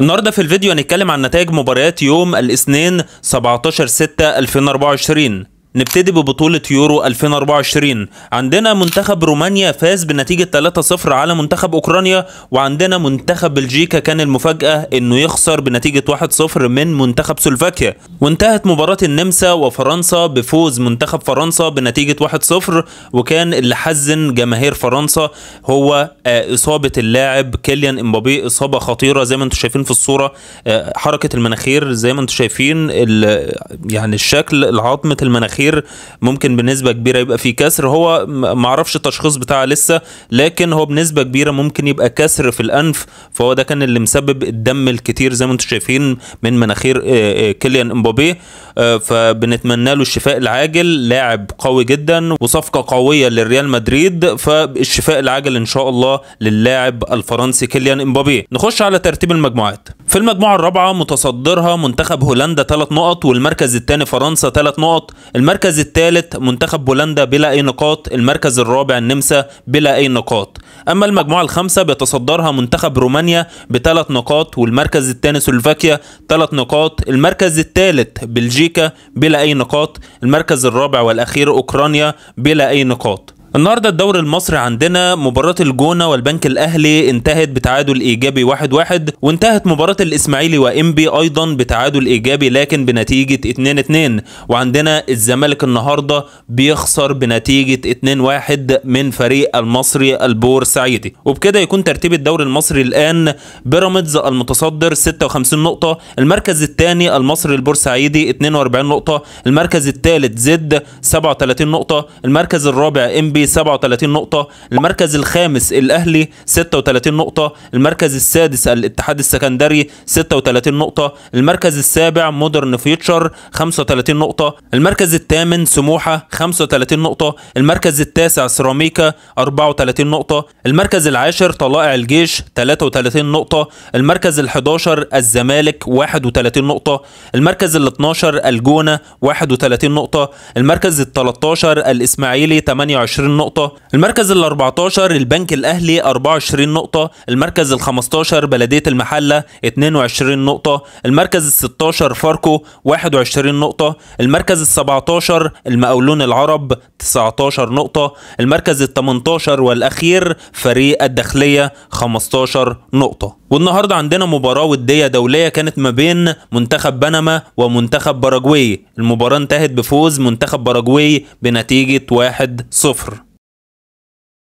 النهارده في الفيديو هنتكلم عن نتائج مباريات يوم الاثنين 17 6 2024 نبتدي ببطولة يورو 2024 عندنا منتخب رومانيا فاز بنتيجة 3-0 على منتخب أوكرانيا وعندنا منتخب بلجيكا كان المفاجأة انه يخسر بنتيجة 1-0 من منتخب سلوفاكيا وانتهت مباراة النمسا وفرنسا بفوز منتخب فرنسا بنتيجة 1-0 وكان اللي حزن جماهير فرنسا هو آه، إصابة اللاعب كيليان امبابي إصابة خطيرة زي ما انتم شايفين في الصورة آه، حركة المناخير زي ما انتم شايفين يعني الشكل العظمة المناخير الاخير ممكن بنسبه كبيره يبقى في كسر هو ما اعرفش التشخيص بتاعه لسه لكن هو بنسبه كبيره ممكن يبقى كسر في الانف فهو ده كان اللي مسبب الدم الكتير زي ما انتم شايفين من مناخير آه، آه، كيليان امبابي آه، فبنتمنى له الشفاء العاجل لاعب قوي جدا وصفقه قويه للريال مدريد فالشفاء العاجل ان شاء الله للاعب الفرنسي كيليان امبابي نخش على ترتيب المجموعات في المجموعة الرابعة متصدرها منتخب هولندا 3 نقط والمركز الثاني فرنسا 3 نقط، المركز الثالث منتخب بولندا بلا أي نقاط، المركز الرابع النمسا بلا أي نقاط. أما المجموعة الخامسة بيتصدرها منتخب رومانيا بثلاث نقاط والمركز الثاني سلوفاكيا ثلاث نقاط، المركز الثالث بلجيكا بلا أي نقاط، المركز الرابع والأخير أوكرانيا بلا أي نقاط. النهارده الدوري المصري عندنا مباراه الجونه والبنك الاهلي انتهت بتعادل ايجابي 1-1 واحد واحد وانتهت مباراه الاسماعيلي وانبي ايضا بتعادل ايجابي لكن بنتيجه 2-2 وعندنا الزمالك النهارده بيخسر بنتيجه 2-1 من فريق المصري البورسعيدي وبكده يكون ترتيب الدوري المصري الان بيراميدز المتصدر 56 نقطه المركز الثاني المصري البورسعيدي 42 نقطه المركز الثالث زد 37 نقطه المركز الرابع انبي 37 نقطة المركز الخامس الأهلي 36 نقطة المركز السادس الاتحاد السكندري 36 نقطة المركز السابع مودرن فيوتشر 35 نقطة المركز الثامن سموحة 35 نقطة المركز التاسع سيراميكا 34 نقطة المركز العاشر طلائع الجيش 33 نقطة المركز ال11 الزمالك 31 نقطة المركز ال12 الجونة 31 نقطة المركز ال13 الإسماعيلي 28 نقطة المركز ال 14 البنك الأهلي 24 نقطة المركز ال 15 بلدية المحلة 22 نقطة المركز ال 16 فاركو 21 نقطة المركز ال 17 المقاولون العرب 19 نقطة المركز ال 18 والأخير فريق الداخلية 15 نقطة والنهارده عندنا مباراه وديه دوليه كانت ما بين منتخب بنما ومنتخب باراجواي المباراه انتهت بفوز منتخب باراجواي بنتيجه 1-0